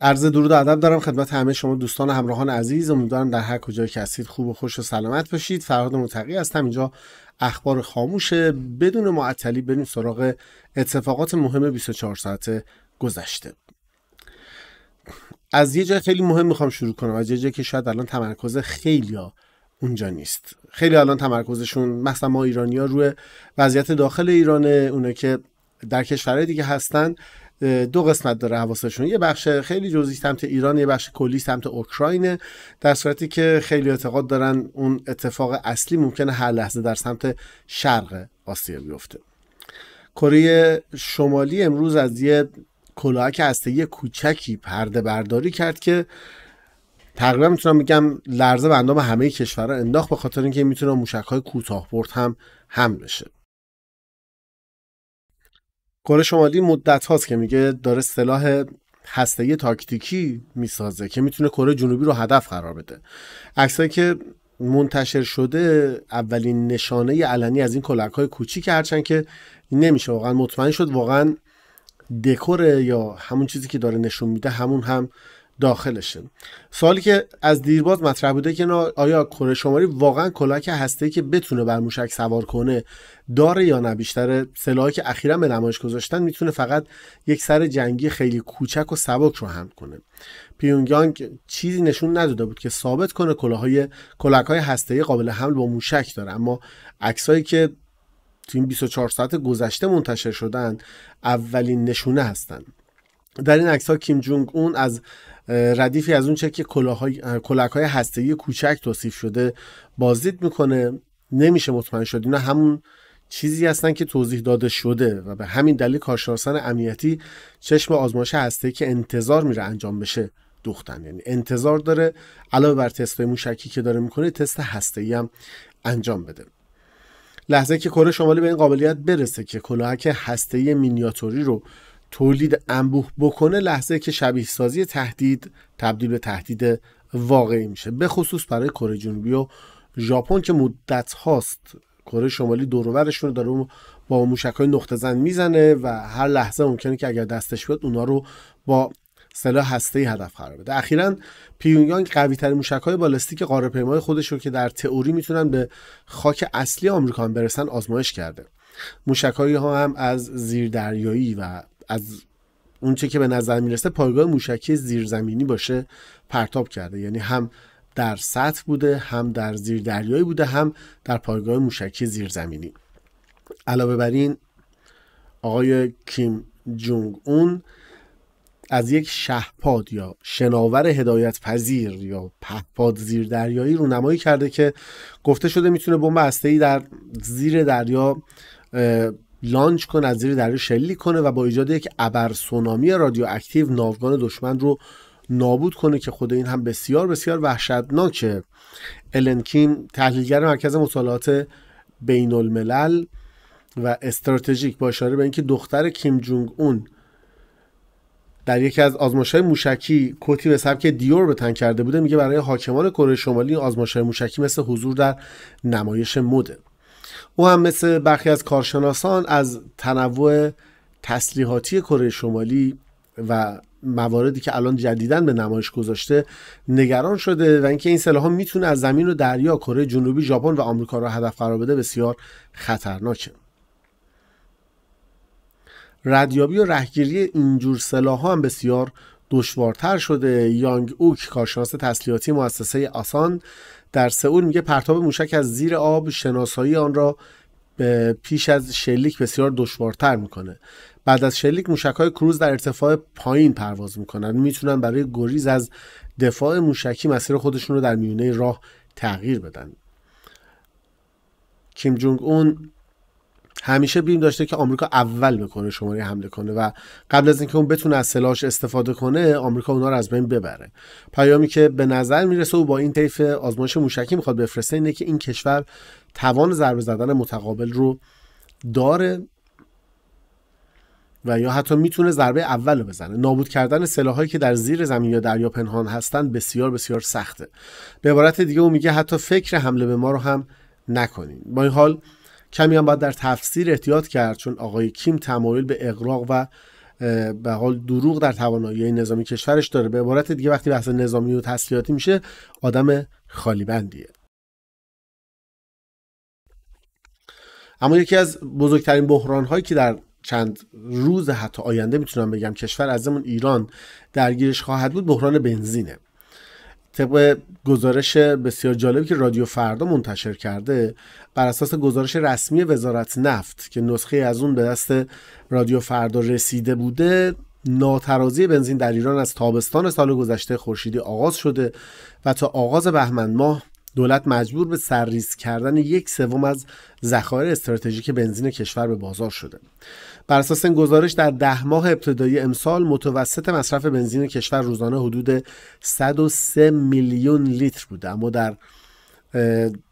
عرض درود و ادب دارم خدمت همه شما دوستان و همراهان عزیز امیدوارم در هر کجای که هستید خوب و خوش و سلامت باشید فرهاد متقی هستم اینجا اخبار خاموشه بدون معطلی بریم سراغ اتفاقات مهم 24 ساعت گذشته از یه جای خیلی مهم میخوام شروع کنم از یه که شاید الان تمرکز خیلی ها اونجا نیست خیلی الان تمرکزشون مثلا ما ایرانی ها روی وضعیت داخل ایرانه اونا که در کشورهای دیگه هستن دو قسمت داره حواسشون یه بخش خیلی جزئی سمت ایران یه بخش کلی سمت اوکراینه در صورتی که خیلی اعتقاد دارن اون اتفاق اصلی ممکنه هر لحظه در سمت شرق آسیا بیفته کره شمالی امروز از یه کلاهک یه کوچکی پرده برداری کرد که تقریبا میتونم بگم لرزه به اندام همه کشورها انداخت به خاطر اینکه میتونه موشک های کوتاه هم حمل بشه کره شمالی مدت هاست که میگه داره سلاح هسته تاکتیکی میسازه که میتونه کره جنوبی رو هدف قرار بده عکسایی که منتشر شده اولین نشانه علنی از این کلک های کوچیک هرچند که نمیشه واقعا مطمئن شد واقعا دکوره یا همون چیزی که داره نشون میده همون هم داخلشه سوالی که از دیرباز مطرح بوده که آیا کره شمالی واقعا کلاک هسته که بتونه بر موشک سوار کنه داره یا نه بیشتر سلاحی که اخیرا به نمایش گذاشتن میتونه فقط یک سر جنگی خیلی کوچک و سبک رو هم کنه پیونگیانگ چیزی نشون نداده بود که ثابت کنه کلاهای کلاک های هسته قابل حمل با موشک داره اما عکسایی که تو این 24 ساعت گذشته منتشر شدن اولین نشونه هستند در این عکس ها کیم جونگ اون از ردیفی از اون که کلاک های ای کوچک توصیف شده بازدید میکنه نمیشه مطمئن شد اینا همون چیزی هستن که توضیح داده شده و به همین دلیل کارشناسان امنیتی چشم آزمایش هسته که انتظار میره انجام بشه دوختن یعنی انتظار داره علاوه بر تست موشکی که داره میکنه تست هسته هم انجام بده لحظه که کره شمالی به این قابلیت برسه که کلاهک هسته مینیاتوری رو تولید انبوه بکنه لحظه که شبیه سازی تهدید تبدیل به تهدید واقعی میشه به خصوص برای کره جنوبی و ژاپن که مدت هاست کره شمالی دوروبرشون رو داره با موشک های نقطه زن میزنه و هر لحظه ممکنه که اگر دستش بیاد اونا رو با سلاح هسته هدف قرار بده اخیرا پیونگیانگ قوی تر موشک های بالستیک قاره پیمای خودش رو که در تئوری میتونن به خاک اصلی آمریکا هم برسن آزمایش کرده موشک ها هم از زیردریایی و از اونچه که به نظر میرسه پایگاه موشکی زیرزمینی باشه پرتاب کرده یعنی هم در سطح بوده هم در زیر دریایی بوده هم در پایگاه موشکی زیرزمینی علاوه بر این آقای کیم جونگ اون از یک شهپاد یا شناور هدایت پذیر یا پهپاد زیر دریایی رونمایی کرده که گفته شده میتونه بمب هسته‌ای در زیر دریا لانچ کنه از زیر دره شلی کنه و با ایجاد یک ابر سونامی رادیواکتیو ناوگان دشمن رو نابود کنه که خود این هم بسیار بسیار وحشتناکه کیم تحلیلگر مرکز مطالعات بین الملل و استراتژیک با اشاره به اینکه دختر کیم جونگ اون در یکی از آزمایش های موشکی کتی به سبک دیور به تن کرده بوده میگه برای حاکمان کره شمالی آزمایش های موشکی مثل حضور در نمایش مده او هم مثل برخی از کارشناسان از تنوع تسلیحاتی کره شمالی و مواردی که الان جدیدن به نمایش گذاشته نگران شده و اینکه این سلاح ها میتونه از زمین و دریا کره جنوبی ژاپن و آمریکا را هدف قرار بده بسیار خطرناکه ردیابی و رهگیری اینجور سلاح هم بسیار دشوارتر شده یانگ اوک کارشناس تسلیحاتی مؤسسه آسان در سئول میگه پرتاب موشک از زیر آب شناسایی آن را پیش از شلیک بسیار دشوارتر میکنه بعد از شلیک موشک های کروز در ارتفاع پایین پرواز میکنن میتونن برای گریز از دفاع موشکی مسیر خودشون رو در میونه راه تغییر بدن کیم جونگ اون همیشه بیم داشته که آمریکا اول میکنه شماره حمله کنه و قبل از اینکه اون بتونه از سلاحش استفاده کنه آمریکا اونا رو از بین ببره پیامی که به نظر میرسه او با این طیف آزمایش موشکی میخواد بفرسته اینه که این کشور توان ضربه زدن متقابل رو داره و یا حتی میتونه ضربه اول رو بزنه نابود کردن سلاحهایی که در زیر زمین یا دریا پنهان هستند بسیار بسیار سخته به عبارت دیگه او میگه حتی فکر حمله به ما رو هم نکنین با این حال کمی هم باید در تفسیر احتیاط کرد چون آقای کیم تمایل به اقراق و به حال دروغ در توانایی نظامی کشورش داره به عبارت دیگه وقتی بحث نظامی و تسلیحاتی میشه آدم خالی بندیه اما یکی از بزرگترین بحران هایی که در چند روز حتی آینده میتونم بگم کشور ازمون ایران درگیرش خواهد بود بحران بنزینه طبق گزارش بسیار جالبی که رادیو فردا منتشر کرده بر اساس گزارش رسمی وزارت نفت که نسخه از اون به دست رادیو فردا رسیده بوده ناترازی بنزین در ایران از تابستان سال گذشته خورشیدی آغاز شده و تا آغاز بهمن ماه دولت مجبور به سرریز کردن یک سوم از ذخایر استراتژیک بنزین کشور به بازار شده بر اساس این گزارش در ده ماه ابتدایی امسال متوسط مصرف بنزین کشور روزانه حدود 103 میلیون لیتر بوده اما در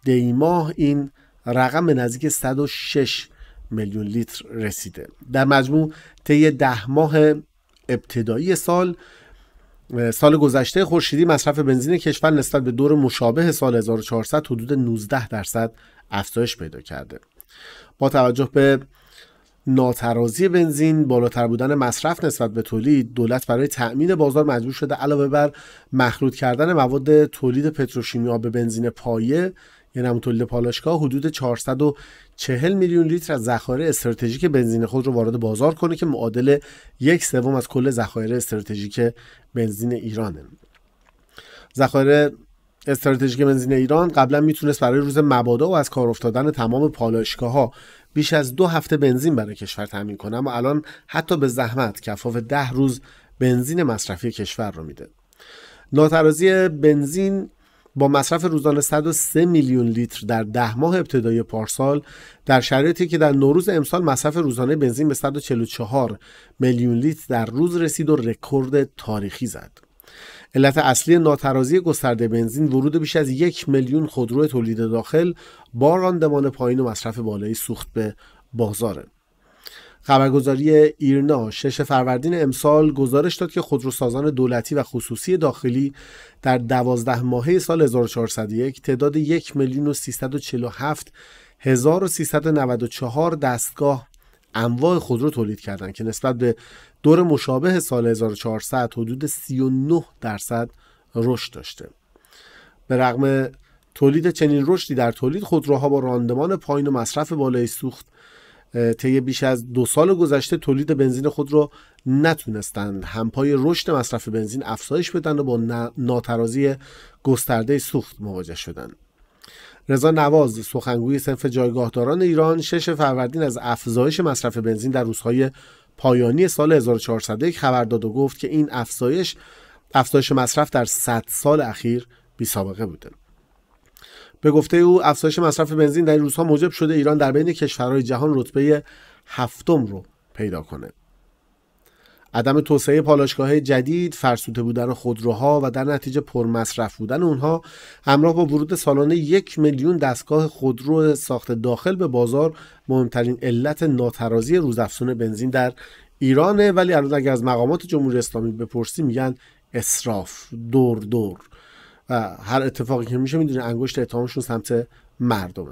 دیماه این رقم به نزدیک 106 میلیون لیتر رسیده در مجموع طی ده ماه ابتدایی سال سال گذشته خورشیدی مصرف بنزین کشور نسبت به دور مشابه سال 1400 حدود 19 درصد افزایش پیدا کرده با توجه به ناترازی بنزین بالاتر بودن مصرف نسبت به تولید دولت برای تأمین بازار مجبور شده علاوه بر مخلوط کردن مواد تولید پتروشیمی به بنزین پایه یعنی هم تولید پالایشگاه حدود 440 میلیون لیتر از ذخایر استراتژیک بنزین خود رو وارد بازار کنه که معادل یک سوم از کل ذخایر استراتژیک بنزین ایرانه ذخایر استراتژیک بنزین ایران قبلا میتونست برای روز مبادا و از کار افتادن تمام پالایشگاه ها بیش از دو هفته بنزین برای کشور تامین کنه اما الان حتی به زحمت کفاف ده روز بنزین مصرفی کشور رو میده ناترازی بنزین با مصرف روزانه 103 میلیون لیتر در ده ماه ابتدای پارسال در شرایطی که در نوروز امسال مصرف روزانه بنزین به 144 میلیون لیتر در روز رسید و رکورد تاریخی زد. علت اصلی ناترازی گسترده بنزین ورود بیش از یک میلیون خودرو تولید داخل با راندمان پایین و مصرف بالای سوخت به بازاره. خبرگزاری ایرنا شش فروردین امسال گزارش داد که خودروسازان دولتی و خصوصی داخلی در 12 ماهه سال 1401 تعداد یک میلیون و دستگاه انواع خودرو تولید کردند که نسبت به دور مشابه سال 1400 حدود 39 درصد رشد داشته. به رغم تولید چنین رشدی در تولید خودروها با راندمان پایین و مصرف بالای سوخت طی بیش از دو سال گذشته تولید بنزین خود را نتونستند همپای رشد مصرف بنزین افزایش بدن و با ناترازی گسترده سوخت مواجه شدند رضا نواز سخنگوی صنف جایگاهداران ایران شش فروردین از افزایش مصرف بنزین در روزهای پایانی سال 1401 خبر داد و گفت که این افزایش افزایش مصرف در 100 سال اخیر بی سابقه بوده به گفته او افزایش مصرف بنزین در این روزها موجب شده ایران در بین کشورهای جهان رتبه هفتم رو پیدا کنه عدم توسعه پالاشگاه جدید، فرسوده بودن خودروها و در نتیجه پرمصرف بودن اونها همراه با ورود سالانه یک میلیون دستگاه خودرو ساخت داخل به بازار مهمترین علت ناترازی روزافزون بنزین در ایرانه ولی الان اگر از مقامات جمهوری اسلامی بپرسی میگن اسراف دور دور و هر اتفاقی که میشه میدونین انگشت اتهامشون سمت مردمه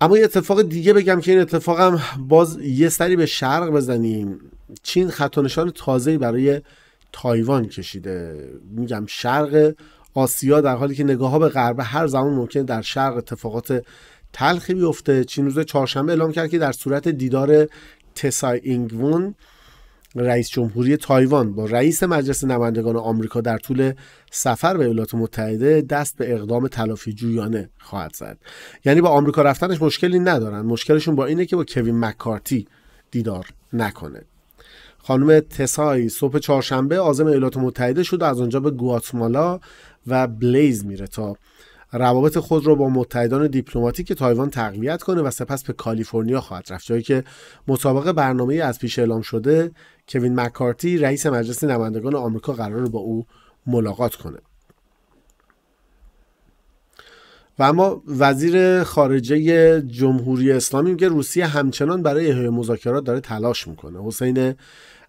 اما یه اتفاق دیگه بگم که این اتفاقم باز یه سری به شرق بزنیم چین خط و نشان تازه برای تایوان کشیده میگم شرق آسیا در حالی که نگاه ها به غرب هر زمان ممکن در شرق اتفاقات تلخی بیفته چین روز چهارشنبه اعلام کرد که در صورت دیدار تسای اینگوون رئیس جمهوری تایوان با رئیس مجلس نمایندگان آمریکا در طول سفر به ایالات متحده دست به اقدام تلافی جویانه خواهد زد یعنی با آمریکا رفتنش مشکلی ندارن مشکلشون با اینه که با کوین مکارتی دیدار نکنه خانم تسای صبح چهارشنبه عازم ایالات متحده شد و از آنجا به گواتمالا و بلیز میره تا روابط خود را با متحدان دیپلماتیک تایوان تقویت کنه و سپس به کالیفرنیا خواهد رفت جایی که مسابقه برنامه از پیش اعلام شده کوین مکارتی رئیس مجلس نمایندگان آمریکا قرار با او ملاقات کنه و اما وزیر خارجه جمهوری اسلامی میگه روسیه همچنان برای احیای مذاکرات داره تلاش میکنه حسین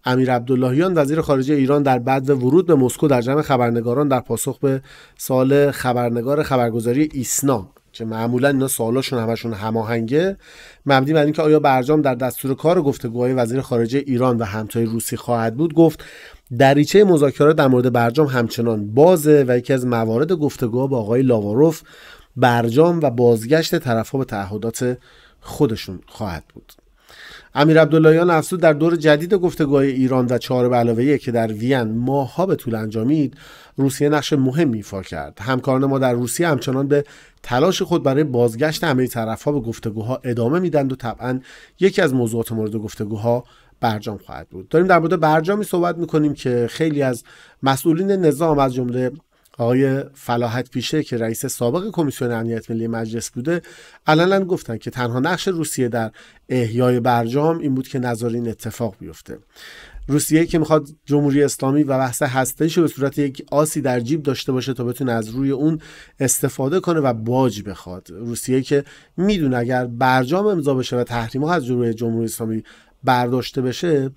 امیر عبداللهیان وزیر خارجه ایران در بعد ورود به مسکو در جمع خبرنگاران در پاسخ به سال خبرنگار خبرگزاری ایسنا که معمولا اینا سوالاشون همشون هماهنگه مبنی بر اینکه آیا برجام در دستور کار گفتگوهای وزیر خارجه ایران و همتای روسی خواهد بود گفت دریچه مذاکرات در مورد برجام همچنان بازه و یکی از موارد گفتگوها با آقای لاواروف برجام و بازگشت طرفها به تعهدات خودشون خواهد بود امیر عبداللهیان افزود در دور جدید گفتگوهای ایران و چهار به علاوه که در وین ماها به طول انجامید روسیه نقش مهمی ایفا کرد همکاران ما در روسیه همچنان به تلاش خود برای بازگشت همه طرفها به گفتگوها ادامه میدند و طبعا یکی از موضوعات مورد گفتگوها برجام خواهد بود داریم در مورد برجامی صحبت میکنیم که خیلی از مسئولین نظام از جمله آقای فلاحت پیشه که رئیس سابق کمیسیون امنیت ملی مجلس بوده علنا گفتن که تنها نقش روسیه در احیای برجام این بود که نظر این اتفاق بیفته روسیه که میخواد جمهوری اسلامی و بحث هستش به صورت یک آسی در جیب داشته باشه تا بتونه از روی اون استفاده کنه و باج بخواد روسیه که میدونه اگر برجام امضا بشه و تحریم ها از روی جمهوری اسلامی برداشته بشه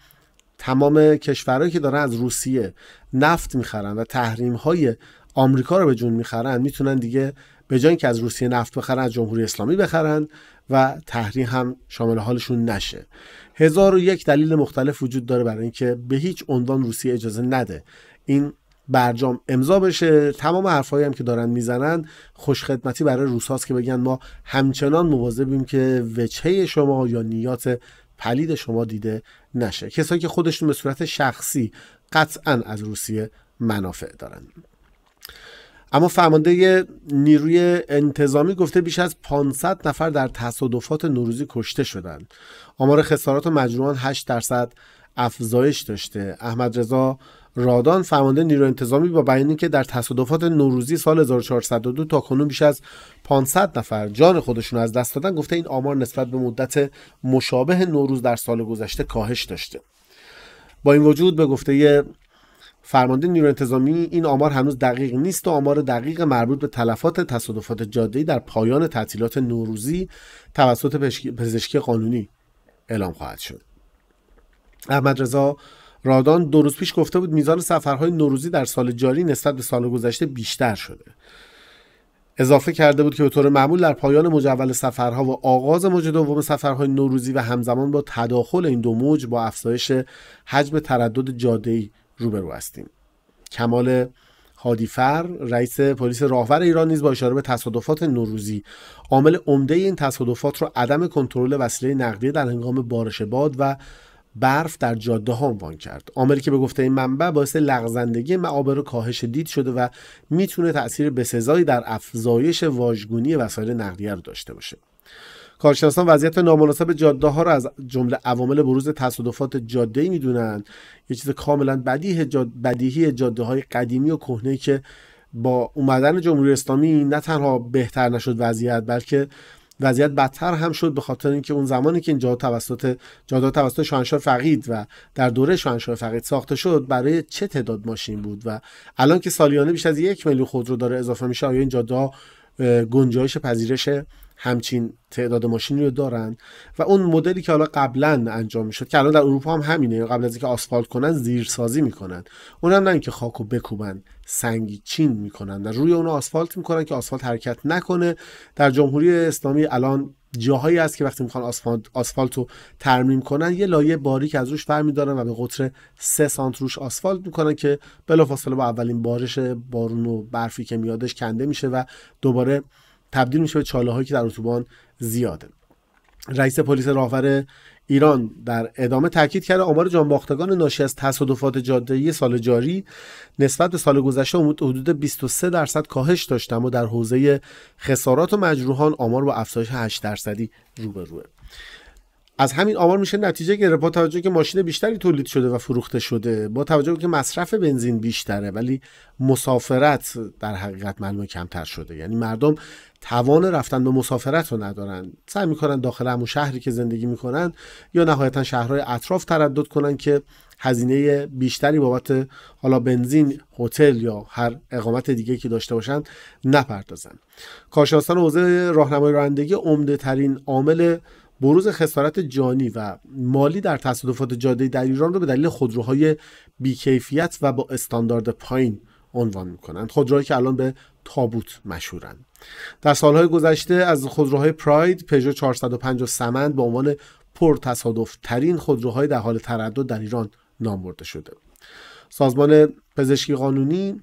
تمام کشورهایی که دارن از روسیه نفت میخرن و تحریم های آمریکا رو به جون میخرن میتونن دیگه به جای که از روسیه نفت بخرن از جمهوری اسلامی بخرن و تحریم هم شامل حالشون نشه هزار و یک دلیل مختلف وجود داره برای اینکه به هیچ عنوان روسیه اجازه نده این برجام امضا بشه تمام حرفهایی هم که دارن میزنن خوشخدمتی برای روساست که بگن ما همچنان مواظبیم که وچه شما یا نیات پلید شما دیده نشه کسایی که خودشون به صورت شخصی قطعا از روسیه منافع دارن اما فرمانده نیروی انتظامی گفته بیش از 500 نفر در تصادفات نوروزی کشته شدند. آمار خسارات و مجروحان 8 درصد افزایش داشته. احمد رضا رادان فرمانده نیروی انتظامی با بیان که در تصادفات نوروزی سال 1402 تا کنون بیش از 500 نفر جان خودشون از دست دادن گفته این آمار نسبت به مدت مشابه نوروز در سال گذشته کاهش داشته. با این وجود به گفته فرمانده نیرو انتظامی این آمار هنوز دقیق نیست و آمار دقیق مربوط به تلفات تصادفات جاده‌ای در پایان تعطیلات نوروزی توسط پزشکی قانونی اعلام خواهد شد. احمد رضا رادان دو روز پیش گفته بود میزان سفرهای نوروزی در سال جاری نسبت به سال گذشته بیشتر شده. اضافه کرده بود که به طور معمول در پایان موج اول سفرها و آغاز موج دوم سفرهای نوروزی و همزمان با تداخل این دو موج با افزایش حجم تردد جاده‌ای روبرو هستیم کمال هادیفر رئیس پلیس راهور ایران نیز با اشاره به تصادفات نوروزی عامل عمده این تصادفات را عدم کنترل وسیله نقلیه در هنگام بارش باد و برف در جاده ها عنوان کرد عاملی که به گفته این منبع باعث لغزندگی معابر و کاهش دید شده و میتونه تاثیر بسزایی در افزایش واژگونی وسایل نقلیه رو داشته باشه کارشناسان وضعیت نامناسب جاده ها را از جمله عوامل بروز تصادفات جاده ای میدونن یه چیز کاملا بدیه بدیهی جاده های قدیمی و کهنه که با اومدن جمهوری اسلامی نه تنها بهتر نشد وضعیت بلکه وضعیت بدتر هم شد به خاطر اینکه اون زمانی که اینجا توسط جاده توسط شاهنشاه فقید و در دوره شاهنشاه فقید ساخته شد برای چه تعداد ماشین بود و الان که سالیانه بیش از یک میلیون خودرو داره اضافه میشه آیا این جاده گنجایش پذیرش همچین تعداد ماشینی رو دارن و اون مدلی که حالا قبلا انجام میشد که الان در اروپا هم همینه قبل از اینکه آسفالت کنن زیرسازی میکنن هم نه اینکه خاکو بکوبن سنگی چین میکنن در روی اون آسفالت میکنن که آسفالت حرکت نکنه در جمهوری اسلامی الان جاهایی هست که وقتی میخوان آسفالت, ترمیم کنن یه لایه باریک از روش برمیدارن و به قطر سه سانت روش آسفالت میکنن که بلافاصله با اولین بارش بارون و برفی که میادش کنده میشه و دوباره تبدیل میشه به چاله هایی که در اتوبان زیاده رئیس پلیس راهور ایران در ادامه تاکید کرده آمار جانباختگان ناشی از تصادفات جادهی سال جاری نسبت به سال گذشته حدود 23 درصد کاهش داشته اما در حوزه خسارات و مجروحان آمار با افزایش 8 درصدی روبروه از همین آمار میشه نتیجه گرفت با توجه که ماشین بیشتری تولید شده و فروخته شده با توجه که مصرف بنزین بیشتره ولی مسافرت در حقیقت معلومه کمتر شده یعنی مردم توان رفتن به مسافرت رو ندارن سعی میکنن داخل همون شهری که زندگی میکنن یا نهایتا شهرهای اطراف تردد کنن که هزینه بیشتری بابت حالا بنزین هتل یا هر اقامت دیگه که داشته باشن نپردازن کارشناسان حوزه راهنمای رانندگی عمده ترین عامل بروز خسارت جانی و مالی در تصادفات جاده در ایران رو به دلیل خودروهای بیکیفیت و با استاندارد پایین عنوان میکنند خودروهایی که الان به تابوت مشهورند در سالهای گذشته از خودروهای پراید پژو 450 و سمند به عنوان پر تصادف ترین خودروهای در حال تردد در ایران نام برده شده سازمان پزشکی قانونی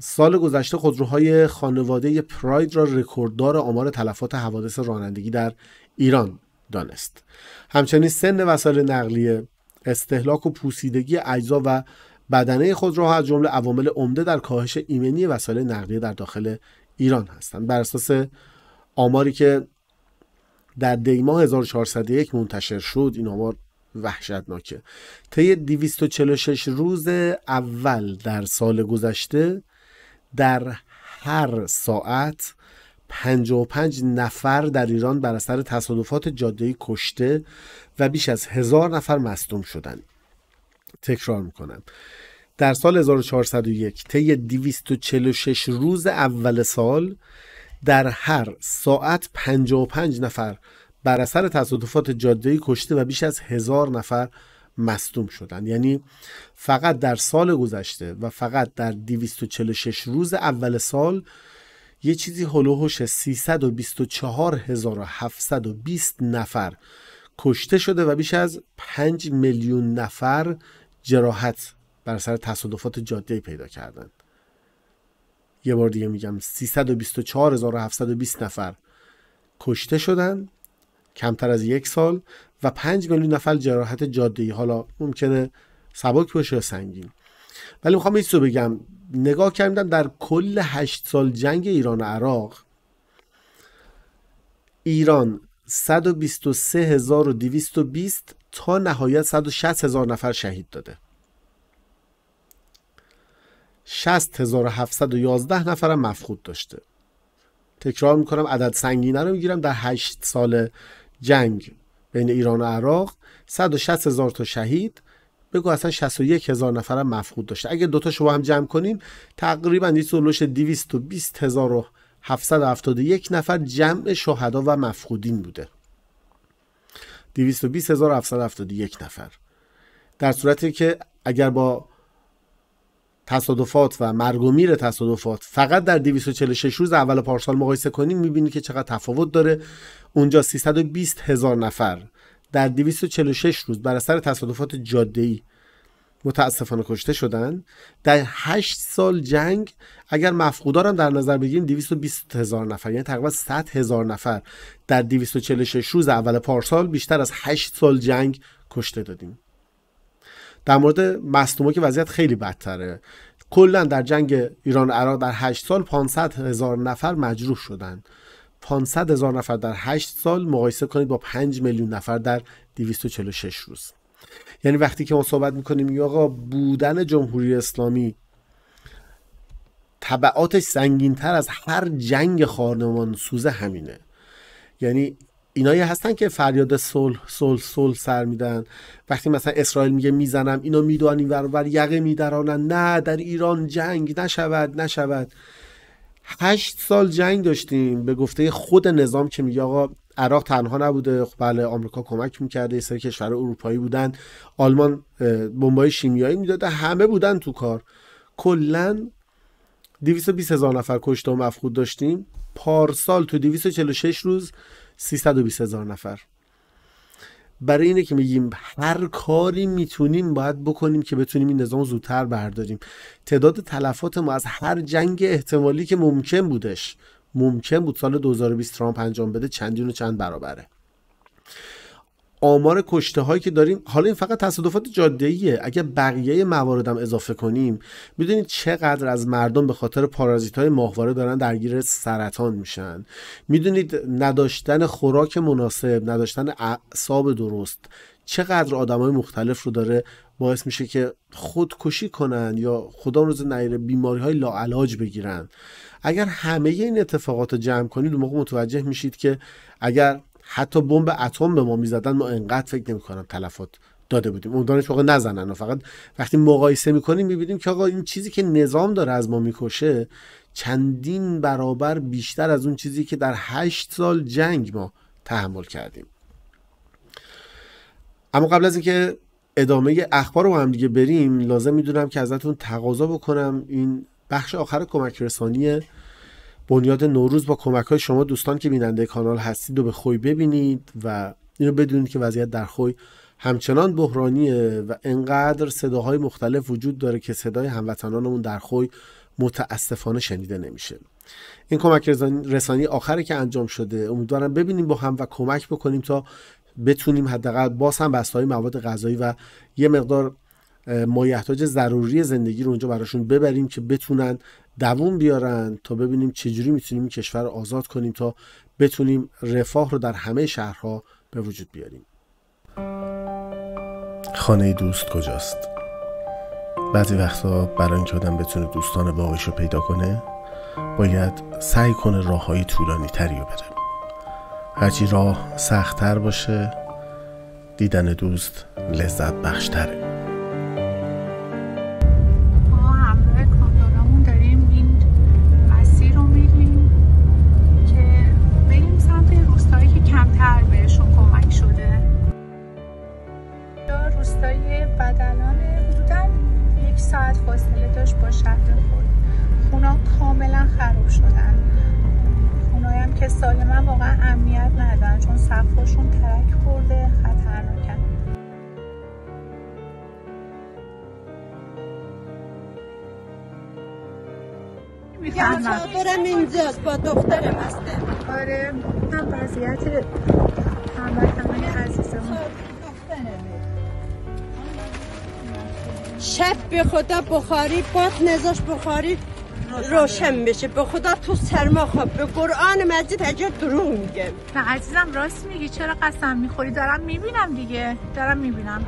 سال گذشته خودروهای خانواده پراید را رکورددار آمار تلفات حوادث رانندگی در ایران دانست همچنین سن وسایل نقلیه استهلاک و پوسیدگی اجزا و بدنه خود را از جمله عوامل عمده در کاهش ایمنی وسایل نقلیه در داخل ایران هستند بر اساس آماری که در دیما 1401 منتشر شد این آمار وحشتناکه طی 246 روز اول در سال گذشته در هر ساعت 55 نفر در ایران بر اثر تصادفات جاده‌ای کشته و بیش از هزار نفر مصدوم شدند. تکرار میکنم در سال 1401 طی 246 روز اول سال در هر ساعت 55 نفر بر اثر تصادفات جاده‌ای کشته و بیش از هزار نفر مصدوم شدند یعنی فقط در سال گذشته و فقط در 246 روز اول سال یه چیزی هلوهوش 324720 نفر کشته شده و بیش از 5 میلیون نفر جراحت بر سر تصادفات جاده پیدا کردن یه بار دیگه میگم 324720 نفر کشته شدن کمتر از یک سال و 5 میلیون نفر جراحت جاده ای حالا ممکنه سبک باشه یا سنگین ولی میخوام این رو بگم نگاه کردم در کل هشت سال جنگ ایران و عراق ایران 123220 تا نهایت 160.000 نفر شهید داده 60711 نفرم مفقود داشته تکرار میکنم عدد سنگینه رو میگیرم در 8 سال جنگ بین ایران و عراق 160.000 تا شهید بگو اصلا 61 هزار نفرم مفقود داشته اگه دوتا شما هم جمع کنیم تقریبا یه سلوش 220 نفر جمع شهدا و مفقودین بوده 220771 نفر در صورتی که اگر با تصادفات و مرگ و تصادفات فقط در 246 روز اول پارسال مقایسه کنیم میبینی که چقدر تفاوت داره اونجا 320 هزار نفر در 246 روز بر اثر تصادفات جاده‌ای متاسفانه کشته شدن در 8 سال جنگ اگر هم در نظر بگیریم 220 هزار نفر یعنی تقریبا 100 هزار نفر در 246 روز اول پارسال بیشتر از 8 سال جنگ کشته دادیم در مورد مصدوما که وضعیت خیلی بدتره کلا در جنگ ایران و عراق در 8 سال 500 هزار نفر مجروح شدند 500 هزار نفر در 8 سال مقایسه کنید با 5 میلیون نفر در 246 روز یعنی وقتی که ما صحبت میکنیم یا آقا بودن جمهوری اسلامی طبعاتش تر از هر جنگ خانمان سوزه همینه یعنی اینایی هستن که فریاد صلح صلح صلح سر میدن وقتی مثلا اسرائیل میگه میزنم اینا میدونیم ور ور یقه میدرانن نه در ایران جنگ نشود نشود هشت سال جنگ داشتیم به گفته خود نظام که میگه آقا عراق تنها نبوده خب بله آمریکا کمک میکرده یه سری کشور اروپایی بودن آلمان بمبای شیمیایی میداده همه بودن تو کار کلا 220 هزار نفر کشته و مفقود داشتیم پارسال تو 246 روز 320 هزار نفر برای اینه که میگیم هر کاری میتونیم باید بکنیم که بتونیم این نظام زودتر برداریم تعداد تلفات ما از هر جنگ احتمالی که ممکن بودش ممکن بود سال 2020 ترامپ انجام بده چندین و چند برابره آمار کشته هایی که داریم حالا این فقط تصادفات جاده ایه اگر بقیه مواردم اضافه کنیم میدونید چقدر از مردم به خاطر پارازیت های ماهواره دارن درگیر سرطان میشن میدونید نداشتن خوراک مناسب نداشتن اعصاب درست چقدر آدم های مختلف رو داره باعث میشه که خودکشی کنن یا خدا روز نیره بیماری های لاعلاج بگیرن اگر همه این اتفاقات رو جمع کنید اون موقع متوجه میشید که اگر حتی بمب اتم به ما میزدن ما انقدر فکر نمیکنم تلفات داده بودیم دانش واقع نزنن و فقط وقتی مقایسه میکنیم میبینیم که آقا این چیزی که نظام داره از ما میکشه چندین برابر بیشتر از اون چیزی که در هشت سال جنگ ما تحمل کردیم اما قبل از اینکه ادامه اخبار رو هم دیگه بریم لازم میدونم که ازتون تقاضا بکنم این بخش آخر کمک رسانی بنیاد نوروز با کمک های شما دوستان که بیننده کانال هستید و به خوی ببینید و اینو بدونید که وضعیت در خوی همچنان بحرانیه و انقدر صداهای مختلف وجود داره که صدای هموطنانمون در خوی متاسفانه شنیده نمیشه این کمک رسانی آخری که انجام شده امیدوارم ببینیم با هم و کمک بکنیم تا بتونیم حداقل باز هم بسته مواد غذایی و یه مقدار مایحتاج ضروری زندگی رو اونجا براشون ببریم که بتونن دووم بیارن تا ببینیم چجوری میتونیم این کشور رو آزاد کنیم تا بتونیم رفاه رو در همه شهرها به وجود بیاریم خانه دوست کجاست؟ بعضی وقتا برای اینکه آدم بتونه دوستان واقعیش رو پیدا کنه باید سعی کنه راه های طولانی تری رو بره هرچی راه سختتر باشه دیدن دوست لذت بخشتره میفهمم اینجاست با دخترم هسته آره هم وضعیت هم همه عزیزمون شب به خدا بخاری باد نزاش بخاری روشن بشه به خدا تو سرما خواب به قرآن مجید اجا دروغ میگم نه عزیزم راست میگی چرا قسم میخوری دارم میبینم دیگه دارم میبینم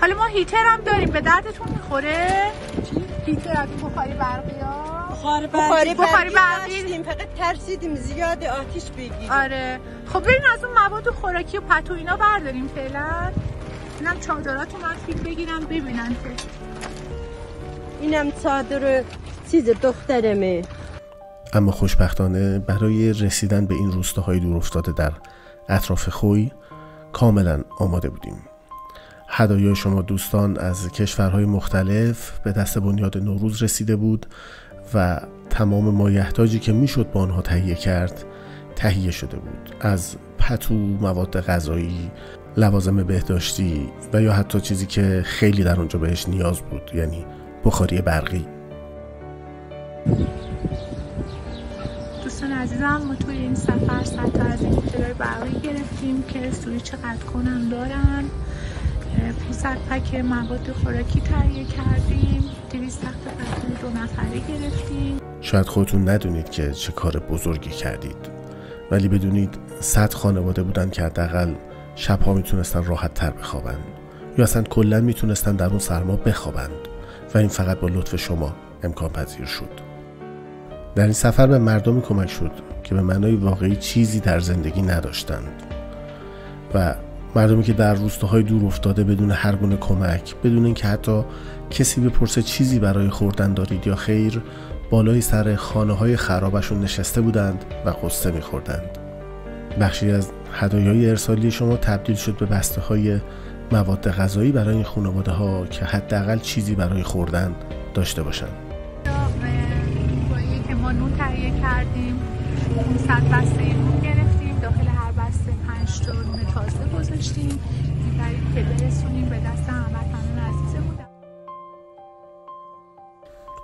حالا ما هیتر هم داریم به دردتون میخوره؟ هیتر از بخاری برقی ها بخار بخاری بخاری داشتیم فقط ترسیدیم زیاد آتیش بگیریم آره خب بریم از اون مواد و خوراکی و پتو اینا برداریم فعلا اینم چادرات من فیلم بگیرم ببینن که اینم چادر چیز دخترمه اما خوشبختانه برای رسیدن به این روستاهای دور افتاده در اطراف خوی کاملا آماده بودیم هدایای شما دوستان از کشورهای مختلف به دست بنیاد نوروز رسیده بود و تمام مایحتاجی که میشد با آنها تهیه کرد تهیه شده بود از پتو، مواد غذایی، لوازم بهداشتی و یا حتی چیزی که خیلی در اونجا بهش نیاز بود یعنی بخاری برقی دوستان عزیزم ما توی این سفر سطح از این برقی گرفتیم که سویچ قد کنم دارم 500 پک مواد خوراکی تهیه کردیم 200 تخت دو نفره گرفتیم شاید خودتون ندونید که چه کار بزرگی کردید ولی بدونید صد خانواده بودن که حداقل شبها میتونستن راحت تر بخوابند یا اصلا کلا میتونستن در اون سرما بخوابند و این فقط با لطف شما امکان پذیر شد در این سفر به مردمی کمک شد که به معنای واقعی چیزی در زندگی نداشتند و مردمی که در روستاهای دور افتاده بدون هر گونه کمک بدون اینکه حتی کسی بپرسه چیزی برای خوردن دارید یا خیر بالای سر خانه های خرابشون نشسته بودند و قصه میخوردند بخشی از هدایای ارسالی شما تبدیل شد به بسته های مواد غذایی برای این خانواده ها که حداقل چیزی برای خوردن داشته باشند با که ما نون تهیه کردیم 500 بسته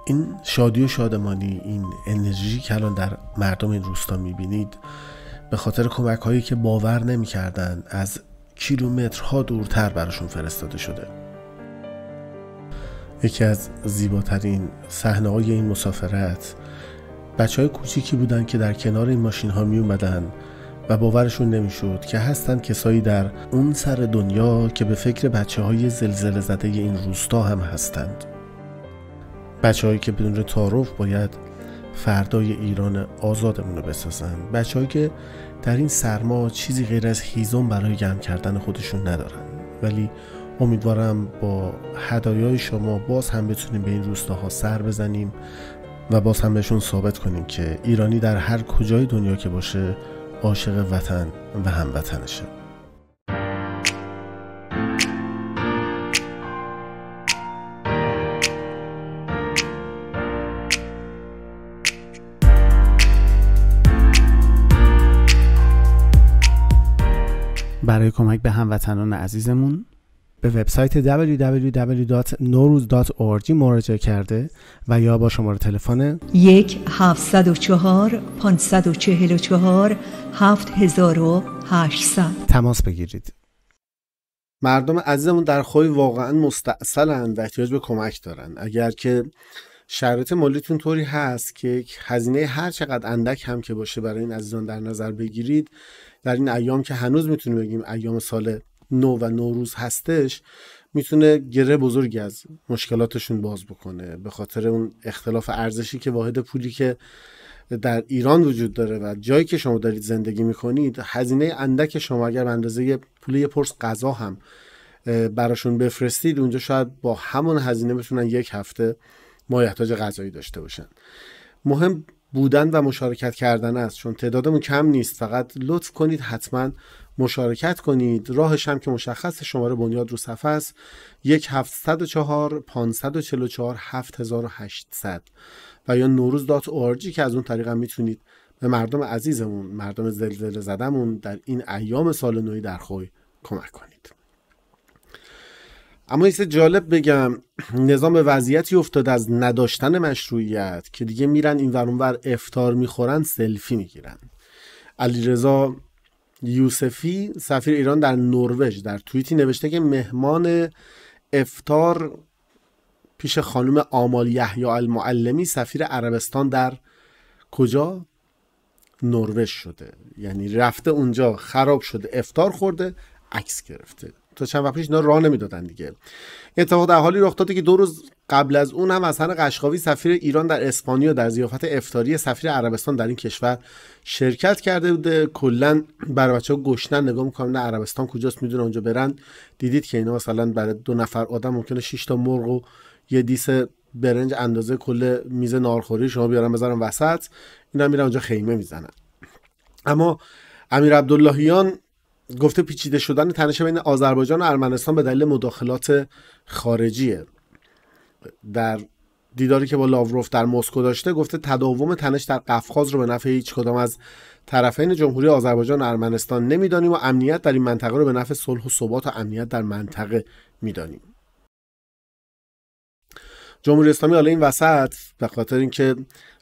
این شادی و شادمانی این انرژی که الان در مردم این روستا میبینید به خاطر کمک هایی که باور نمیکردن از کیلومترها دورتر براشون فرستاده شده یکی از زیباترین صحنه های این مسافرت بچه های کوچیکی بودن که در کنار این ماشین ها می اومدن و باورشون نمیشد که هستند کسایی در اون سر دنیا که به فکر بچه های زلزله زده این روستا هم هستند بچه هایی که بدون تعارف باید فردای ایران آزادمون رو بسازن بچه که در این سرما چیزی غیر از هیزم برای گرم کردن خودشون ندارن ولی امیدوارم با هدایای شما باز هم بتونیم به این روستاها سر بزنیم و باز هم بهشون ثابت کنیم که ایرانی در هر کجای دنیا که باشه عاشق وطن و هموطنشه برای کمک به هموطنان عزیزمون به وبسایت www.noruz.org مراجعه کرده و یا با شماره تلفن 1 704 544 7800 تماس بگیرید. مردم عزیزمون در خوی واقعا مستاصلن و احتیاج به کمک دارن. اگر که شرایط مالیتون طوری هست که هزینه هر چقدر اندک هم که باشه برای این عزیزان در نظر بگیرید در این ایام که هنوز میتونیم بگیم ایام سال نو و نوروز هستش میتونه گره بزرگی از مشکلاتشون باز بکنه به خاطر اون اختلاف ارزشی که واحد پولی که در ایران وجود داره و جایی که شما دارید زندگی میکنید هزینه اندک شما اگر اندازه پول یه پرس غذا هم براشون بفرستید اونجا شاید با همون هزینه بتونن یک هفته مایحتاج غذایی داشته باشن مهم بودن و مشارکت کردن است چون تعدادمون کم نیست فقط لطف کنید حتما مشارکت کنید راهش هم که مشخص شماره بنیاد رو صفحه است و چهار پانصد و یا نوروز دات که از اون طریق میتونید به مردم عزیزمون مردم زلزله زدمون در این ایام سال نوی در خوی کمک کنید اما این جالب بگم نظام به وضعیتی افتاد از نداشتن مشروعیت که دیگه میرن این ور افتار میخورن سلفی میگیرن علیرضا یوسفی سفیر ایران در نروژ در توییتی نوشته که مهمان افتار پیش خانم آمال یحیی المعلمی سفیر عربستان در کجا نروژ شده یعنی رفته اونجا خراب شده افتار خورده عکس گرفته تا چند وقت پیش اینا راه نمیدادن دیگه اتفاق در حالی رخ داده که دو روز قبل از اون هم حسن قشقاوی سفیر ایران در اسپانیا در ضیافت افتاری سفیر عربستان در این کشور شرکت کرده بوده کلا بر بچه ها نگاه میکنم نه عربستان کجاست میدونه اونجا برن دیدید که اینا مثلا برای دو نفر آدم ممکنه 6 تا مرغ و یه دیس برنج اندازه کل میز نارخوری شما بیارن بذارن وسط اینا میرن اونجا خیمه میزنن اما امیر عبداللهیان گفته پیچیده شدن تنش بین آذربایجان و ارمنستان به دلیل مداخلات خارجیه در دیداری که با لاوروف در مسکو داشته گفته تداوم تنش در قفقاز رو به نفع هیچ کدام از طرفین جمهوری آذربایجان و ارمنستان نمیدانیم و امنیت در این منطقه رو به نفع صلح و ثبات و امنیت در منطقه میدانیم جمهوری اسلامی حالا این وسط به خاطر اینکه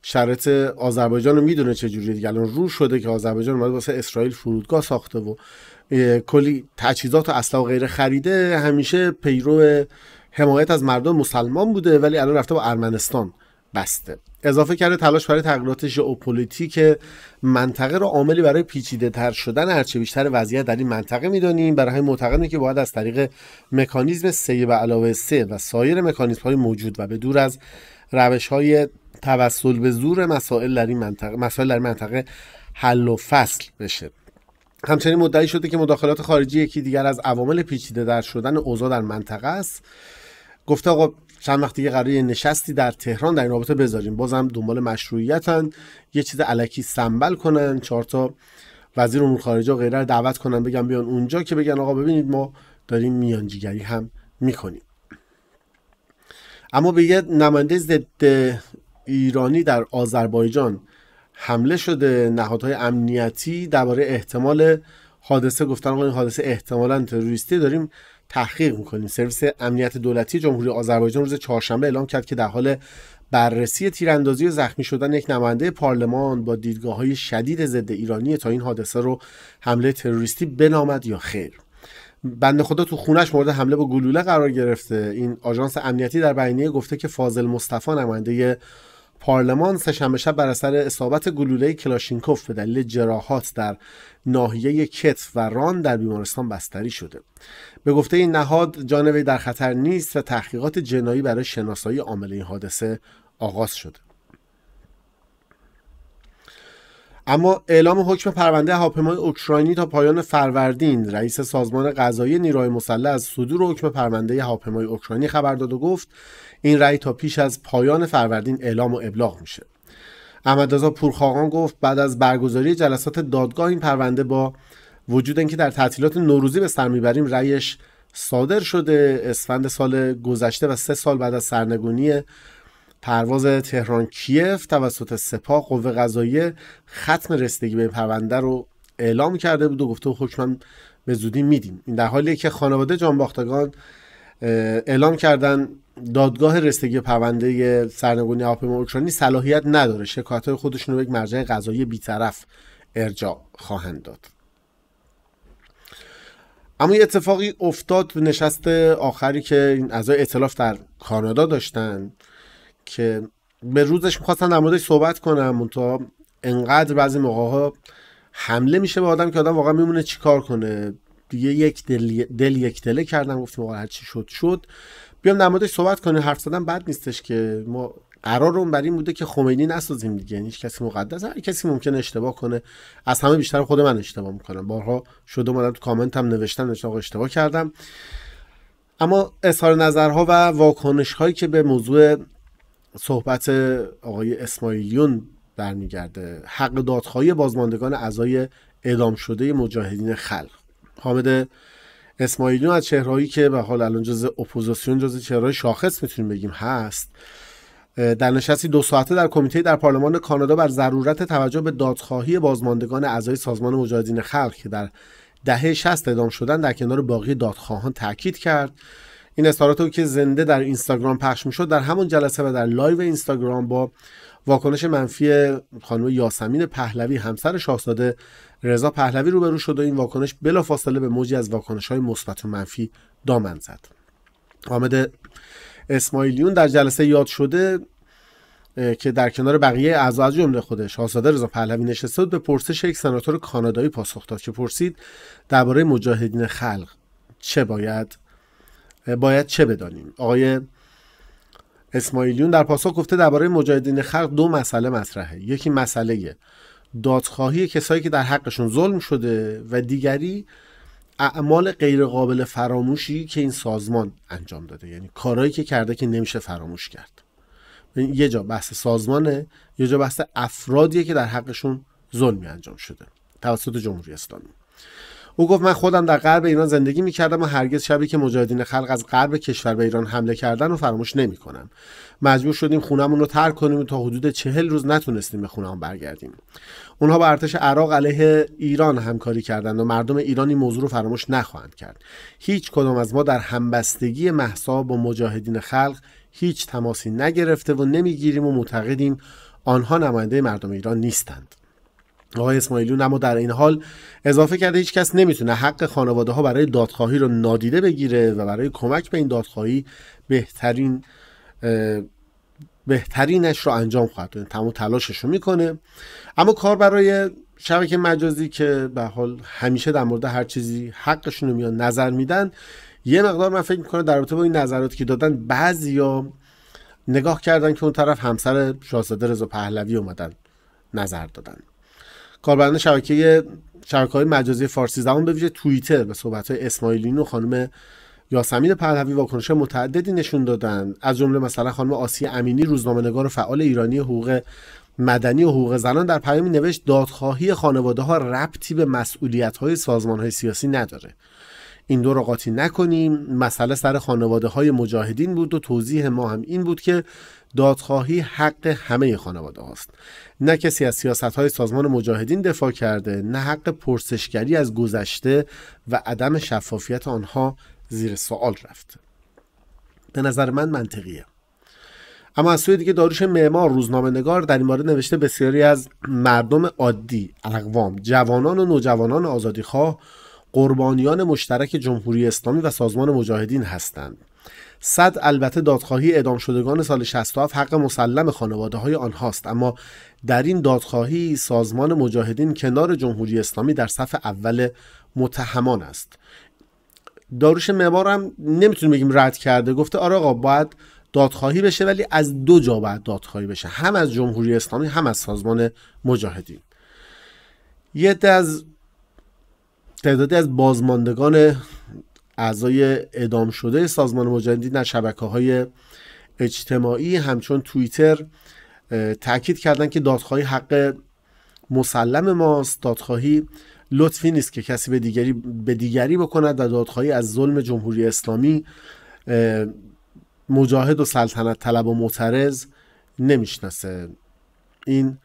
شرط آذربایجان رو میدونه چه جوری دیگه الان رو شده که آذربایجان اومده واسه اسرائیل فرودگاه ساخته و کلی تجهیزات و اسلحه و غیره خریده همیشه پیرو حمایت از مردم مسلمان بوده ولی الان رفته با ارمنستان بسته اضافه کرده تلاش برای تغییرات ژئوپلیتیک منطقه رو عاملی برای پیچیده تر شدن هرچه بیشتر وضعیت در این منطقه میدانیم برای معتقدیم که باید از طریق مکانیزم سه و علاوه سه و سایر مکانیزم های موجود و به دور از روش های توسل به زور مسائل در این منطقه مسائل در منطقه حل و فصل بشه همچنین مدعی شده که مداخلات خارجی یکی دیگر از عوامل پیچیده در شدن اوضاع در منطقه است گفته آقا چند وقت دیگه قرار نشستی در تهران در این رابطه بذاریم بازم دنبال مشروعیتن یه چیز علکی سنبل کنن چهار تا وزیر امور خارجه و غیره رو دعوت کنن بگن بیان اونجا که بگن آقا ببینید ما داریم میانجیگری هم میکنیم اما به یه نماینده ضد ایرانی در آذربایجان حمله شده نهادهای امنیتی درباره احتمال حادثه گفتن این حادثه احتمالا تروریستی داریم تحقیق میکنیم سرویس امنیت دولتی جمهوری آذربایجان روز چهارشنبه اعلام کرد که در حال بررسی تیراندازی و زخمی شدن یک نماینده پارلمان با دیدگاه های شدید ضد ایرانی تا این حادثه رو حمله تروریستی بنامد یا خیر بنده خدا تو خونش مورد حمله با گلوله قرار گرفته این آژانس امنیتی در بیانیه گفته که فاضل مصطفی نماینده پارلمان سهشنبه شب بر اثر اصابت گلوله کلاشینکوف به دلیل جراحات در ناحیه کتف و ران در بیمارستان بستری شده به گفته این نهاد جانوی در خطر نیست و تحقیقات جنایی برای شناسایی عامل این حادثه آغاز شده اما اعلام حکم پرونده هواپیمای اوکراینی تا پایان فروردین رئیس سازمان قضایی نیروهای مسلح از صدور حکم پرونده هواپیمای اوکراینی خبر داد و گفت این رأی تا پیش از پایان فروردین اعلام و ابلاغ میشه احمدرضا پورخاقان گفت بعد از برگزاری جلسات دادگاه این پرونده با وجود اینکه در تعطیلات نوروزی به سر میبریم رأیش صادر شده اسفند سال گذشته و سه سال بعد از سرنگونی پرواز تهران کیف توسط سپاه قوه قضاییه ختم رسیدگی به پرونده رو اعلام کرده بود و گفته حکم به زودی میدیم این در حالیه که خانواده جانباختگان اعلام کردن دادگاه رسیدگی پرونده سرنگونی هواپیما اوکراینی صلاحیت نداره شکایت های خودشون رو به یک مرجع قضایی بیطرف ارجاع خواهند داد اما یه اتفاقی افتاد نشست آخری که این اعضای اطلاف در کانادا داشتن که به روزش میخواستم در موردش صحبت کنم تا انقدر بعضی موقع ها حمله میشه به آدم که آدم واقعا میمونه چیکار کنه دیگه یک دل, دل یک دله کردم گفتم واقعا هر چی شد شد بیام در موردش صحبت کنیم حرف زدن بد نیستش که ما قرار بر این بوده که خمینی نسازیم دیگه یعنی هیچ کسی مقدس هر کسی ممکن اشتباه کنه از همه بیشتر خود من اشتباه میکنم بارها شده اومدم تو کامنت هم نوشتم اشتباه اشتباه کردم اما اظهار نظرها و واکنش هایی که به موضوع صحبت آقای اسماعیلیون برمیگرده حق دادخواهی بازماندگان اعضای اعدام شده مجاهدین خلق حامد اسماعیلیون از چهرهایی که به حال الان جز اپوزیسیون جز چهرهای شاخص میتونیم بگیم هست در نشستی دو ساعته در کمیته در پارلمان کانادا بر ضرورت توجه به دادخواهی بازماندگان اعضای سازمان مجاهدین خلق که در دهه 60 اعدام شدن در کنار باقی دادخواهان تاکید کرد این اظهارات که زنده در اینستاگرام پخش میشد در همون جلسه و در لایو اینستاگرام با واکنش منفی خانم یاسمین پهلوی همسر شاهزاده رضا پهلوی روبرو شد و این واکنش بلافاصله به موجی از واکنش های مثبت و منفی دامن زد آمده اسماعیلیون در جلسه یاد شده که در کنار بقیه اعضا از جمله خودش شاهزاده رضا پهلوی نشسته بود به پرسش یک سناتور کانادایی پاسخ داد که پرسید درباره مجاهدین خلق چه باید باید چه بدانیم آقای اسماعیلیون در پاسخ گفته درباره مجاهدین خلق دو مسئله مطرحه یکی مسئله دادخواهی کسایی که در حقشون ظلم شده و دیگری اعمال غیرقابل فراموشی که این سازمان انجام داده یعنی کارهایی که کرده که نمیشه فراموش کرد یعنی یه جا بحث سازمانه یه جا بحث افرادیه که در حقشون ظلمی انجام شده توسط جمهوری اسلامی او گفت من خودم در غرب ایران زندگی میکردم و هرگز شبی که مجاهدین خلق از غرب کشور به ایران حمله کردن و فراموش نمیکنم مجبور شدیم خونهمون رو ترک کنیم و تا حدود چهل روز نتونستیم به خونهمون برگردیم اونها با ارتش عراق علیه ایران همکاری کردند و مردم ایران این موضوع رو فراموش نخواهند کرد هیچ کدام از ما در همبستگی محسا با مجاهدین خلق هیچ تماسی نگرفته و نمیگیریم و معتقدیم آنها نماینده مردم ایران نیستند آقای اسماعیلون اما در این حال اضافه کرده هیچ کس نمیتونه حق خانواده ها برای دادخواهی رو نادیده بگیره و برای کمک به این دادخواهی بهترین بهترینش رو انجام خواهد داد تمام تلاشش رو میکنه اما کار برای شبکه مجازی که به حال همیشه در مورد هر چیزی حقشون رو میان نظر میدن یه مقدار من فکر میکنه در رابطه با این نظراتی که دادن بعضیا نگاه کردن که اون طرف همسر شاهزاده رضا پهلوی اومدن نظر دادن کاربران شبکه شبکه های مجازی فارسی زمان به ویژه توییتر به صحبت های اسماعیلین و خانم یاسمین پهلوی واکنش متعددی نشون دادن از جمله مثلا خانم آسیه امینی روزنامه‌نگار و فعال ایرانی حقوق مدنی و حقوق زنان در پیامی نوشت دادخواهی خانواده ها ربطی به مسئولیت های سازمان های سیاسی نداره این دو را قاطی نکنیم مسئله سر خانواده های مجاهدین بود و توضیح ما هم این بود که دادخواهی حق همه خانواده هاست نه کسی از سیاست های سازمان مجاهدین دفاع کرده نه حق پرسشگری از گذشته و عدم شفافیت آنها زیر سوال رفته به نظر من منطقیه اما از سوی دیگه داروش معمار روزنامه نگار در این باره نوشته بسیاری از مردم عادی اقوام جوانان و نوجوانان آزادیخواه قربانیان مشترک جمهوری اسلامی و سازمان مجاهدین هستند صد البته دادخواهی اعدام شدگان سال 67 حق مسلم خانواده های آنهاست اما در این دادخواهی سازمان مجاهدین کنار جمهوری اسلامی در صف اول متهمان است داروش مبارم نمیتونیم بگیم رد کرده گفته آره آقا باید دادخواهی بشه ولی از دو جا باید دادخواهی بشه هم از جمهوری اسلامی هم از سازمان مجاهدین یه از تعدادی از بازماندگان اعضای اعدام شده سازمان مجاهدین در شبکه های اجتماعی همچون توییتر تاکید کردند که دادخواهی حق مسلم ماست دادخواهی لطفی نیست که کسی به دیگری به دیگری بکند و دادخواهی از ظلم جمهوری اسلامی مجاهد و سلطنت طلب و معترض نمیشناسه این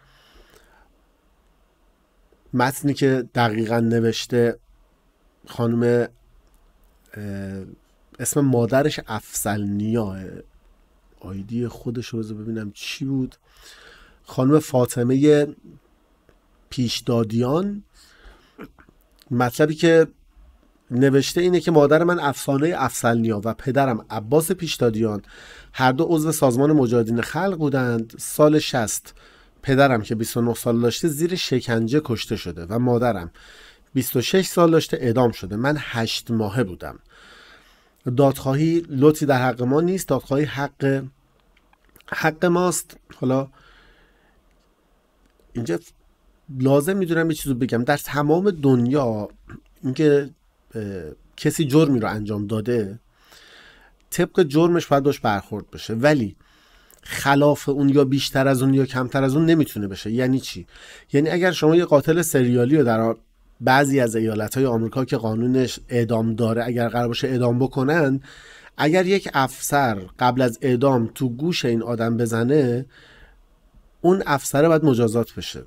متنی که دقیقا نوشته خانم اسم مادرش افسل نیا آیدی خودش رو ببینم چی بود خانم فاطمه پیشدادیان مطلبی که نوشته اینه که مادر من افسانه نیا و پدرم عباس پیشدادیان هر دو عضو سازمان مجاهدین خلق بودند سال 60 پدرم که 29 سال داشته زیر شکنجه کشته شده و مادرم 26 سال داشته اعدام شده من 8 ماهه بودم دادخواهی لطی در حق ما نیست دادخواهی حق حق ماست حالا اینجا لازم میدونم یه چیزی بگم در تمام دنیا اینکه کسی جرمی رو انجام داده طبق جرمش باید باش برخورد بشه ولی خلاف اون یا بیشتر از اون یا کمتر از اون نمیتونه بشه یعنی چی یعنی اگر شما یه قاتل سریالی رو در بعضی از ایالت های آمریکا که قانونش اعدام داره اگر قرار باشه اعدام بکنن اگر یک افسر قبل از اعدام تو گوش این آدم بزنه اون افسر باید مجازات بشه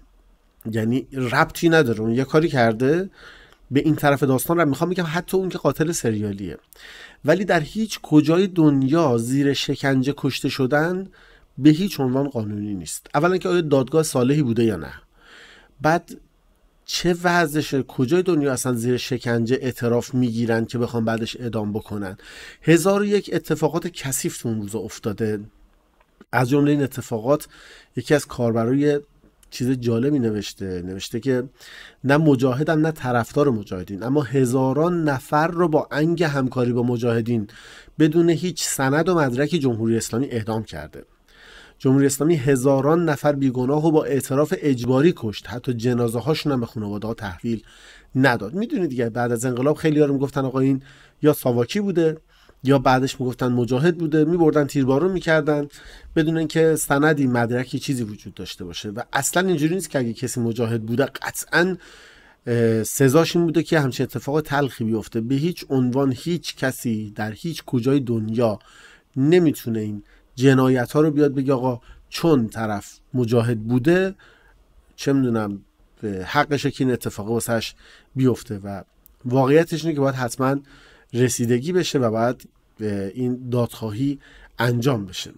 یعنی ربطی نداره اون یه کاری کرده به این طرف داستان رو میخوام بگم حتی اون که قاتل سریالیه ولی در هیچ کجای دنیا زیر شکنجه کشته شدن به هیچ عنوان قانونی نیست اولا که آیا دادگاه صالحی بوده یا نه بعد چه وضعشه کجای دنیا اصلا زیر شکنجه اعتراف میگیرن که بخوان بعدش اعدام بکنن هزار و یک اتفاقات کثیف تو اون روز افتاده از جمله این اتفاقات یکی از کاربرای چیز جالبی نوشته نوشته که نه مجاهدم نه طرفدار مجاهدین اما هزاران نفر رو با انگ همکاری با مجاهدین بدون هیچ سند و مدرکی جمهوری اسلامی اعدام کرده جمهوری اسلامی هزاران نفر بیگناه و با اعتراف اجباری کشت حتی جنازه هاشون هم به خانواده ها تحویل نداد میدونی دیگه بعد از انقلاب خیلی ها رو میگفتن آقا این یا ساواکی بوده یا بعدش میگفتن مجاهد بوده میبردن تیربارون میکردن بدون اینکه سندی مدرکی چیزی وجود داشته باشه و اصلا اینجوری نیست که اگه کسی مجاهد بوده قطعا سزاش این بوده که همچین اتفاق تلخی بیفته به هیچ عنوان هیچ کسی در هیچ کجای دنیا نمیتونه این جنایت ها رو بیاد بگه آقا چون طرف مجاهد بوده چه میدونم حقش که این اتفاق واسش بیفته و واقعیتش اینه که باید حتما رسیدگی بشه و باید این دادخواهی انجام بشه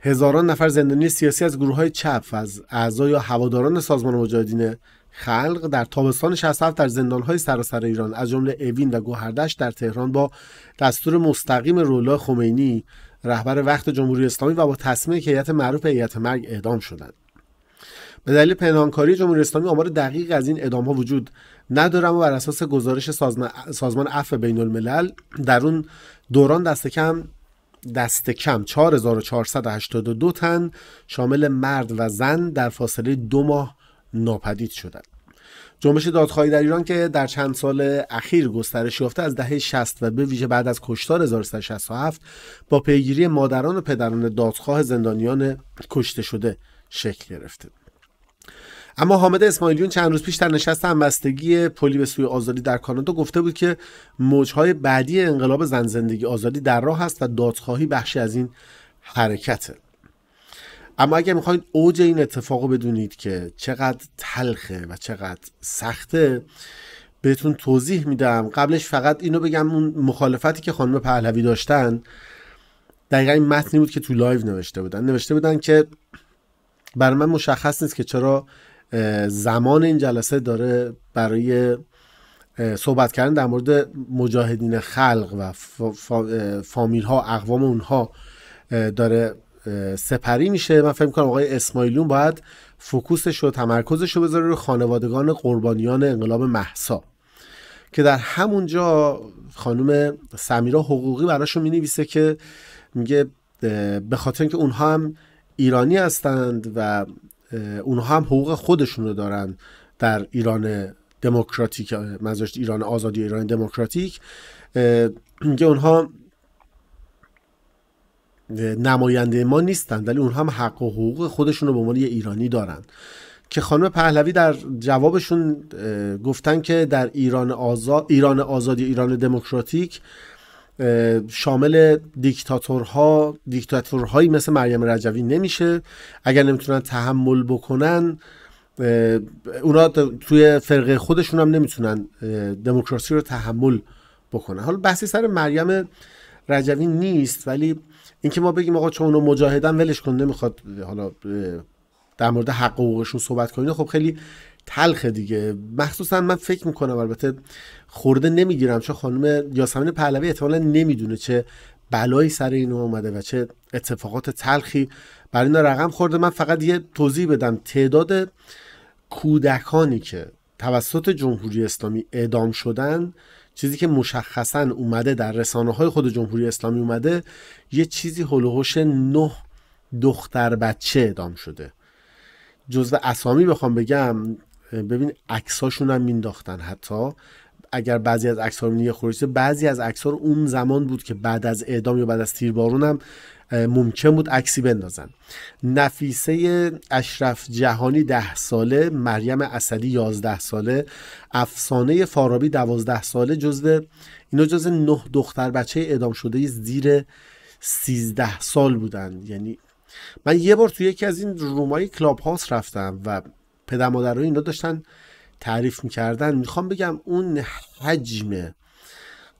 هزاران نفر زندانی سیاسی از گروه های چپ از اعضا یا هواداران سازمان مجاهدین خلق در تابستان 67 در زندان‌های سراسر ایران از جمله اوین و گوهردش در تهران با دستور مستقیم رولا خمینی رهبر وقت جمهوری اسلامی و با تصمیم هیئت معروف هیئت مرگ اعدام شدند به دلیل پنهانکاری جمهوری اسلامی آمار دقیق از این اعدام ها وجود ندارم و بر اساس گزارش سازمان عفو بین الملل در اون دوران دست کم دست کم 4482 تن شامل مرد و زن در فاصله دو ماه ناپدید شدند جنبش دادخواهی در ایران که در چند سال اخیر گسترش یافته از دهه 60 و به ویژه بعد از کشتار 1367 با پیگیری مادران و پدران دادخواه زندانیان کشته شده شکل گرفته اما حامد اسماعیلیون چند روز پیش در نشست همبستگی پلی به سوی آزادی در کانادا گفته بود که موجهای بعدی انقلاب زن زندگی آزادی در راه است و دادخواهی بخشی از این حرکته اما اگر میخواید اوج این اتفاق رو بدونید که چقدر تلخه و چقدر سخته بهتون توضیح میدم قبلش فقط اینو بگم اون مخالفتی که خانم پهلوی داشتن دقیقا این متنی بود که تو لایو نوشته بودن نوشته بودن که برای من مشخص نیست که چرا زمان این جلسه داره برای صحبت کردن در مورد مجاهدین خلق و فامیل ها اقوام اونها داره سپری میشه من فکر کنم آقای اسماعیلون باید فوکوسش و تمرکزش رو بذاره رو خانوادگان قربانیان انقلاب محسا که در همونجا خانم سمیرا حقوقی براشون می که میگه به خاطر اینکه اونها هم ایرانی هستند و اونها هم حقوق خودشون رو دارن در ایران دموکراتیک منظورش ایران آزادی ایران دموکراتیک میگه اونها نماینده ما نیستند، ولی اون هم حق و حقوق خودشون رو به عنوان یه ایرانی دارن که خانم پهلوی در جوابشون گفتن که در ایران آزاد ایران آزادی ایران دموکراتیک شامل دیکتاتورها دیکتاتورهایی مثل مریم رجوی نمیشه اگر نمیتونن تحمل بکنن اونا توی فرقه خودشون هم نمیتونن دموکراسی رو تحمل بکنن حالا بحثی سر مریم رجوی نیست ولی اینکه ما بگیم آقا چون اونو مجاهدن ولش کن نمیخواد حالا در مورد حق حقوقشون صحبت کنیم خب خیلی تلخه دیگه مخصوصا من فکر میکنم البته خورده نمیگیرم چون خانم یاسمین پهلوی احتمالا نمیدونه چه بلایی سر اینو اومده و چه اتفاقات تلخی برای اینا رقم خورده من فقط یه توضیح بدم تعداد کودکانی که توسط جمهوری اسلامی اعدام شدن چیزی که مشخصا اومده در رسانه های خود جمهوری اسلامی اومده یه چیزی هلوهوش نه دختر بچه اعدام شده جزو اسامی بخوام بگم ببین عکساشون هم مینداختن حتی اگر بعضی از عکس ها یه بعضی از عکس اون زمان بود که بعد از اعدام یا بعد از تیربارونم. هم ممکن بود عکسی بندازن نفیسه اشرف جهانی ده ساله مریم اسدی یازده ساله افسانه فارابی دوازده ساله جزو اینا جز نه دختر بچه اعدام شده زیر سیزده سال بودن یعنی من یه بار توی یکی از این رومای کلاب هاوس رفتم و پدر مادرها اینا داشتن تعریف میکردن میخوام بگم اون حجم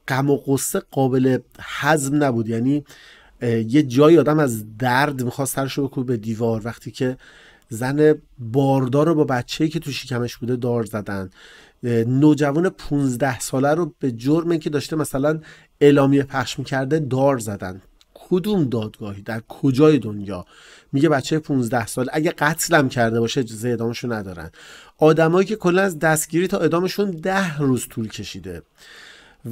غم و قصه قابل حزم نبود یعنی یه جایی آدم از درد میخواست سرشو بکنه به دیوار وقتی که زن باردار رو با بچه‌ای که تو شکمش بوده دار زدن نوجوان 15 ساله رو به جرم که داشته مثلا اعلامیه پخش میکرده دار زدن کدوم دادگاهی در کجای دنیا میگه بچه 15 سال اگه قتلم کرده باشه اجازه رو ندارن آدمایی که کلا از دستگیری تا اعدامشون ده روز طول کشیده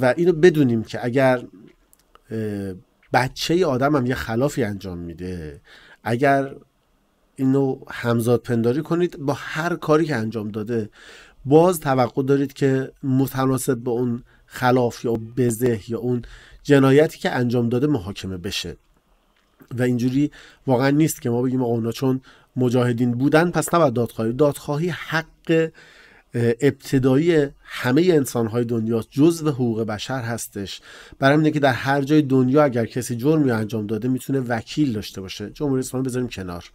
و اینو بدونیم که اگر بچه آدم هم یه خلافی انجام میده اگر اینو همزاد پنداری کنید با هر کاری که انجام داده باز توقع دارید که متناسب به اون خلاف یا بزه یا اون جنایتی که انجام داده محاکمه بشه و اینجوری واقعا نیست که ما بگیم آقا اونا چون مجاهدین بودن پس نباید دادخواهی دادخواهی حق ابتدایی همه انسانهای دنیا جزو حقوق بشر هستش برای اینه که در هر جای دنیا اگر کسی جرمی انجام داده میتونه وکیل داشته باشه جمهوری اسلامی بذاریم کنار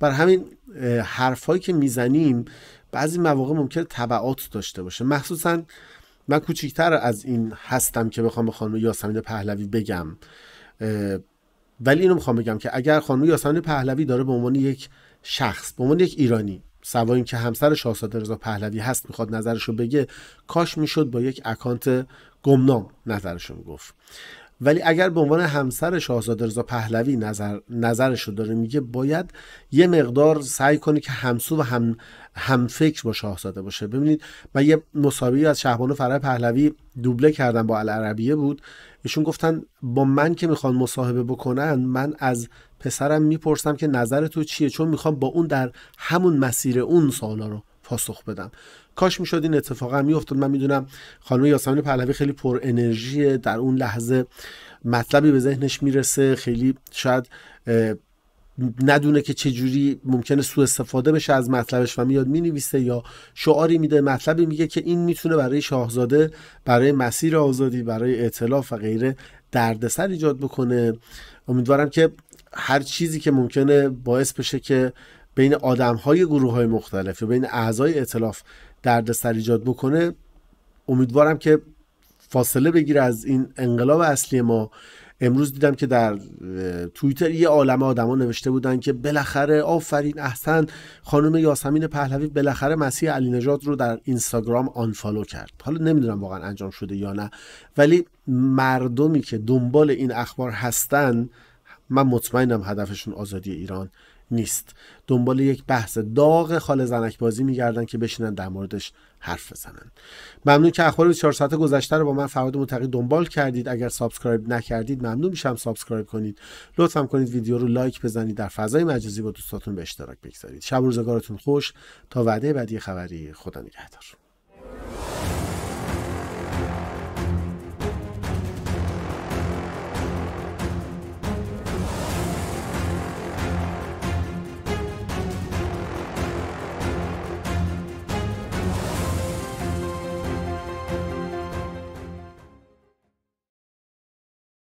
بر همین حرفهایی که میزنیم بعضی مواقع ممکنه تبعات داشته باشه مخصوصا من کوچیکتر از این هستم که بخوام به خانم یاسمین پهلوی بگم ولی اینو میخوام بگم که اگر خانم یاسمین پهلوی داره به عنوان یک شخص به عنوان یک ایرانی سوا که همسر شاهزاده رضا پهلوی هست میخواد نظرشو بگه کاش میشد با یک اکانت گمنام رو میگفت ولی اگر به عنوان همسر شاهزاده رضا پهلوی نظر نظرش رو داره میگه باید یه مقدار سعی کنی که همسو و هم همفکر با شاهزاده باشه ببینید من یه مسابقه از شهبانو فرای پهلوی دوبله کردم با العربیه بود ایشون گفتن با من که میخوان مصاحبه بکنن من از پسرم میپرسم که نظر تو چیه چون میخوام با اون در همون مسیر اون سوالا رو پاسخ بدم کاش میشد این اتفاقا میافتاد من میدونم خانم یاسمین پهلوی خیلی پر انرژی در اون لحظه مطلبی به ذهنش میرسه خیلی شاید ندونه که چجوری ممکنه سوء استفاده بشه از مطلبش و میاد مینویسه یا شعاری میده مطلبی میگه که این میتونه برای شاهزاده برای مسیر آزادی برای اعتلاف و غیره دردسر ایجاد بکنه امیدوارم که هر چیزی که ممکنه باعث بشه که بین آدم های گروه های مختلف یا بین اعضای اطلاف دردسر ایجاد بکنه امیدوارم که فاصله بگیره از این انقلاب اصلی ما امروز دیدم که در توییتر یه عالمه آدما نوشته بودن که بالاخره آفرین احسن خانم یاسمین پهلوی بالاخره مسیح علی نجات رو در اینستاگرام آنفالو کرد حالا نمیدونم واقعا انجام شده یا نه ولی مردمی که دنبال این اخبار هستن من مطمئنم هدفشون آزادی ایران نیست دنبال یک بحث داغ خال زنک بازی میگردن که بشینن در موردش حرف بزنن ممنون که اخبار 24 ساعت گذشته رو با من فراد متقی دنبال کردید اگر سابسکرایب نکردید ممنون میشم سابسکرایب کنید لطفا کنید ویدیو رو لایک بزنید در فضای مجازی با دوستاتون به اشتراک بگذارید شب روزگارتون خوش تا وعده بعدی خبری خدا نگهدار